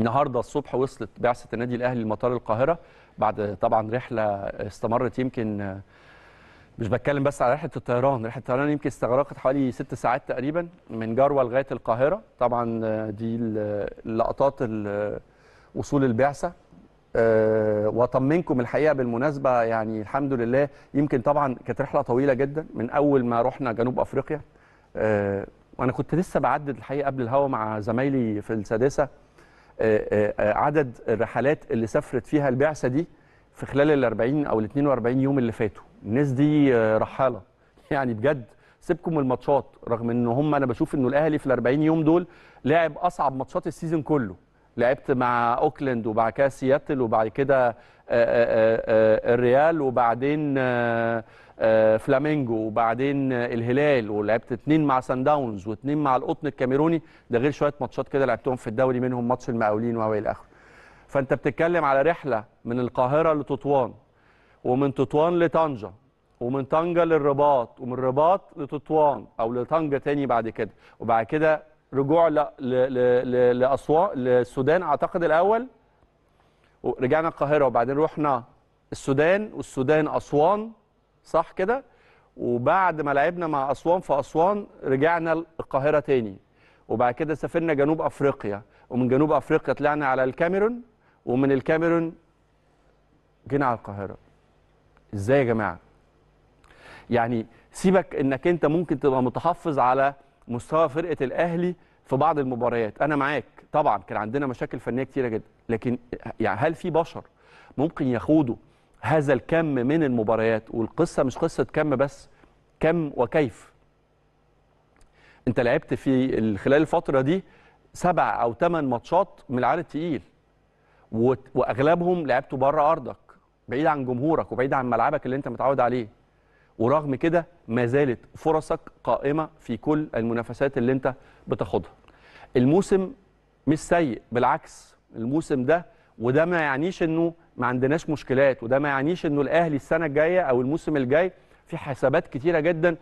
النهارده الصبح وصلت بعثه النادي الاهلي لمطار القاهره بعد طبعا رحله استمرت يمكن مش بتكلم بس على رحله الطيران، رحله الطيران يمكن استغرقت حوالي ست ساعات تقريبا من جروه لغايه القاهره، طبعا دي اللقطات وصول البعثه آه، واطمنكم الحقيقه بالمناسبه يعني الحمد لله يمكن طبعا كانت رحله طويله جدا من اول ما رحنا جنوب افريقيا آه، وانا كنت لسه بعدد الحقيقه قبل الهوا مع زمايلي في السادسه آه، آه، آه، عدد الرحلات اللي سافرت فيها البعثه دي في خلال ال 40 او ال 42 يوم اللي فاتوا الناس دي رحاله يعني بجد سيبكم الماتشات رغم ان هم انا بشوف انه الاهلي في ال 40 يوم دول لعب اصعب ماتشات السيزون كله لعبت مع اوكلاند وبعد كده سياتل وبعد كده آه، آه، آه، الريال وبعدين فلامينجو وبعدين الهلال ولعبت اتنين مع سان داونز واتنين مع القطن الكاميروني ده غير شويه ماتشات كده لعبتهم في الدوري منهم ماتش المقاولين والى الى اخره فانت بتتكلم على رحله من القاهره لتطوان ومن تطوان لطنجه ومن طنجه للرباط ومن الرباط لتطوان او لطنجه تاني بعد كده وبعد كده رجوع لاسوان للسودان اعتقد الاول رجعنا القاهره وبعدين رحنا السودان والسودان اسوان صح كده وبعد ما لعبنا مع اسوان في اسوان رجعنا القاهره تاني وبعد كده سافرنا جنوب افريقيا ومن جنوب افريقيا طلعنا على الكاميرون ومن الكاميرون جينا على القاهره ازاي يا جماعه يعني سيبك انك انت ممكن تبقى متحفظ على مستوى فرقه الاهلي في بعض المباريات انا معاك طبعا كان عندنا مشاكل فنيه كتيره جدا لكن يعني هل في بشر ممكن يخوضوا هذا الكم من المباريات والقصه مش قصه كم بس كم وكيف انت لعبت في خلال الفتره دي سبع او ثمان ماتشات من العار الثقيل واغلبهم لعبته بره ارضك بعيد عن جمهورك وبعيد عن ملعبك اللي انت متعود عليه ورغم كده ما زالت فرصك قائمه في كل المنافسات اللي انت بتاخدها. الموسم مش سيء بالعكس الموسم ده وده ما يعنيش انه ما عندناش مشكلات وده ما يعنيش انه الاهلي السنه الجايه او الموسم الجاي في حسابات كتيره جدا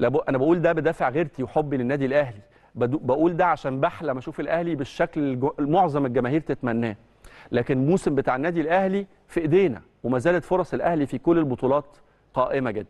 انا بقول ده بدافع غيرتي وحبي للنادي الاهلي بقول ده عشان بحلم اشوف الاهلي بالشكل معظم الجماهير تتمناه لكن الموسم بتاع النادي الاهلي في ايدينا وما زالت فرص الاهلي في كل البطولات قائمه جدا